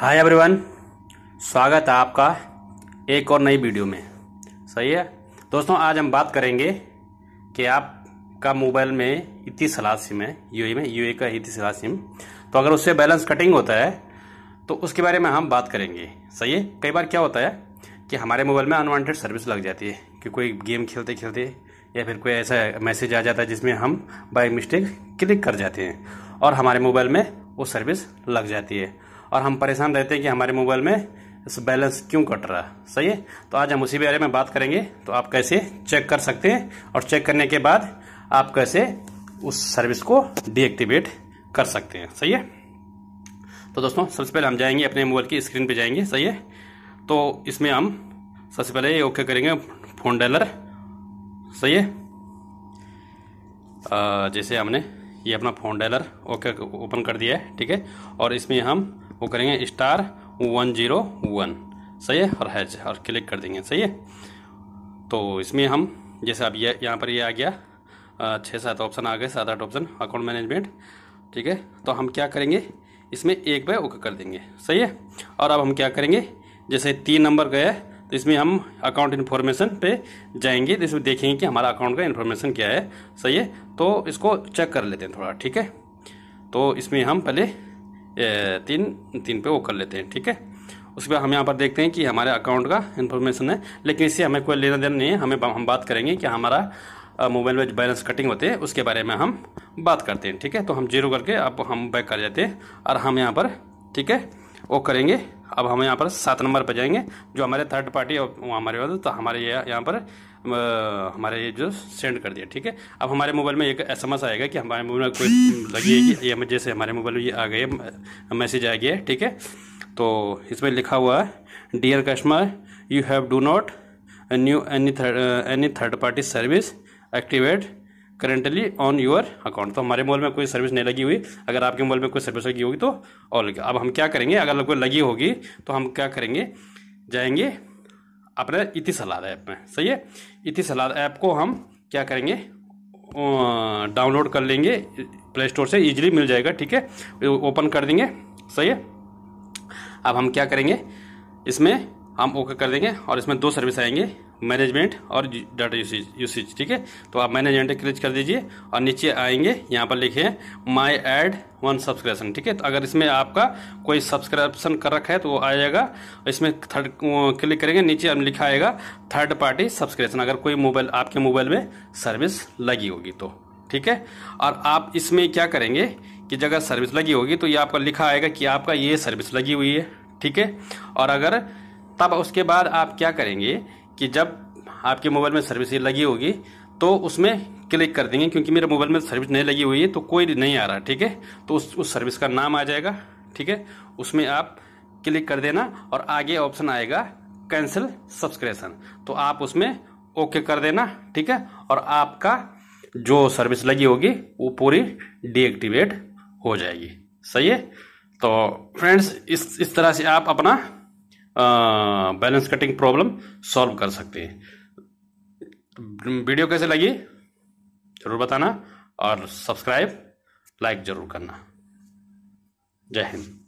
hi everyone स्वागत है आपका एक और नई वीडियो में सही है दोस्तों आज हम बात करेंगे कि आपका मोबाइल में इतनी सलाह सिम है यूए में यूए का इतनी सलाह सिम तो अगर उससे बैलेंस कटिंग होता है तो उसके बारे में हम बात करेंगे सही है कई बार क्या होता है कि हमारे मोबाइल में अनवांटेड सर्विस लग जाती है कि कोई गेम खेलते खेलते या फिर कोई ऐसा मैसेज आ जाता है जिसमें हम बाई मिस्टेक क्लिक कर जाते हैं और हमारे मोबाइल में वो सर्विस लग जाती है और हम परेशान रहते हैं कि हमारे मोबाइल में बैलेंस क्यों कट रहा है सही है तो आज हम उसी बारे में बात करेंगे तो आप कैसे चेक कर सकते हैं और चेक करने के बाद आप कैसे उस सर्विस को डीएक्टिवेट कर सकते हैं सही है तो दोस्तों सबसे पहले हम जाएंगे अपने मोबाइल की स्क्रीन पे जाएंगे सही है तो इसमें हम सबसे पहले ओके करेंगे फ़ोन डायलर सही है आ, जैसे हमने ये अपना फोन डायलर ओके ओपन कर दिया है ठीक है और इसमें हम वो करेंगे स्टार वन जीरो वन सही है और हैच और क्लिक कर देंगे सही है तो इसमें हम जैसे अब ये यहाँ पर ये आ गया छः सात ऑप्शन आ गए सात आठ ऑप्शन अकाउंट मैनेजमेंट ठीक है तो हम क्या करेंगे इसमें एक बाय ओके कर देंगे सही है और अब हम क्या करेंगे जैसे तीन नंबर गए तो इसमें हम अकाउंट इन्फॉर्मेशन पे जाएंगे तो इसमें देखेंगे कि हमारा अकाउंट का इन्फॉर्मेशन क्या है सही है तो इसको चेक कर लेते हैं थोड़ा ठीक है तो इसमें हम पहले तीन तीन पे वो कर लेते हैं ठीक है उसके बाद हम यहाँ पर देखते हैं कि हमारे अकाउंट का इन्फॉर्मेशन है लेकिन इससे हमें कोई लेना देना नहीं है हमें हम बात करेंगे कि हमारा मोबाइल में बैलेंस कटिंग होते हैं उसके बारे में हम बात करते हैं ठीक है तो हम जीरो करके अब हम बैक कर जाते हैं और हम यहाँ पर ठीक है वो करेंगे अब हम यहाँ पर सात नंबर पर जाएंगे जो हमारे थर्ड पार्टी और हमारे तो हमारे ये यहाँ पर हमारे ये जो सेंड कर दिया ठीक है अब हमारे मोबाइल में एक एस आएगा कि हमारे मोबाइल में कोई लगी है कि जैसे हमारे मोबाइल में ये आ गए मैसेज आ गया ठीक है तो इसमें लिखा हुआ है dear customer you have do not new any third any third party service activate currently on your account तो हमारे मोबाइल में कोई सर्विस नहीं लगी हुई अगर आपके मोबाइल में कोई सर्विस लगी होगी तो और लगे अब हम क्या करेंगे अगर कोई लगी होगी तो हम क्या करेंगे जाएंगे अपने इति सलाद ऐप में सही है इति सलाद ऐप को हम क्या करेंगे डाउनलोड कर लेंगे प्ले स्टोर से ईजिली मिल जाएगा ठीक है ओपन कर देंगे सही है अब हम क्या करेंगे इसमें हम ओके कर देंगे और इसमें दो सर्विस आएंगे मैनेजमेंट और डाटा यूसेज यूसेज ठीक है तो आप मैनेजमेंट क्लिक कर दीजिए और नीचे आएंगे यहाँ पर लिखे माई एड वन सब्सक्रिप्शन ठीक है तो अगर इसमें आपका कोई सब्सक्रिप्शन कर रखा है तो वो आ जाएगा इसमें थर्ड क्लिक करेंगे नीचे हम लिखा आएगा थर्ड पार्टी सब्सक्रिप्शन अगर कोई मोबाइल आपके मोबाइल में सर्विस लगी होगी तो ठीक है और आप इसमें क्या करेंगे कि जगह सर्विस लगी होगी तो ये आपका लिखा आएगा कि आपका ये सर्विस लगी हुई है ठीक है और अगर तब उसके बाद आप क्या करेंगे कि जब आपके मोबाइल में सर्विस लगी होगी तो उसमें क्लिक कर देंगे क्योंकि मेरे मोबाइल में सर्विस नहीं लगी हुई है तो कोई नहीं आ रहा ठीक है तो उस उस सर्विस का नाम आ जाएगा ठीक है उसमें आप क्लिक कर देना और आगे ऑप्शन आएगा कैंसिल सब्सक्रिप्शन तो आप उसमें ओके कर देना ठीक है और आपका जो सर्विस लगी होगी वो पूरी डीएक्टिवेट हो जाएगी सही है तो फ्रेंड्स इस इस तरह से आप अपना बैलेंस कटिंग प्रॉब्लम सॉल्व कर सकते हैं वीडियो कैसे लगी जरूर बताना और सब्सक्राइब लाइक जरूर करना जय हिंद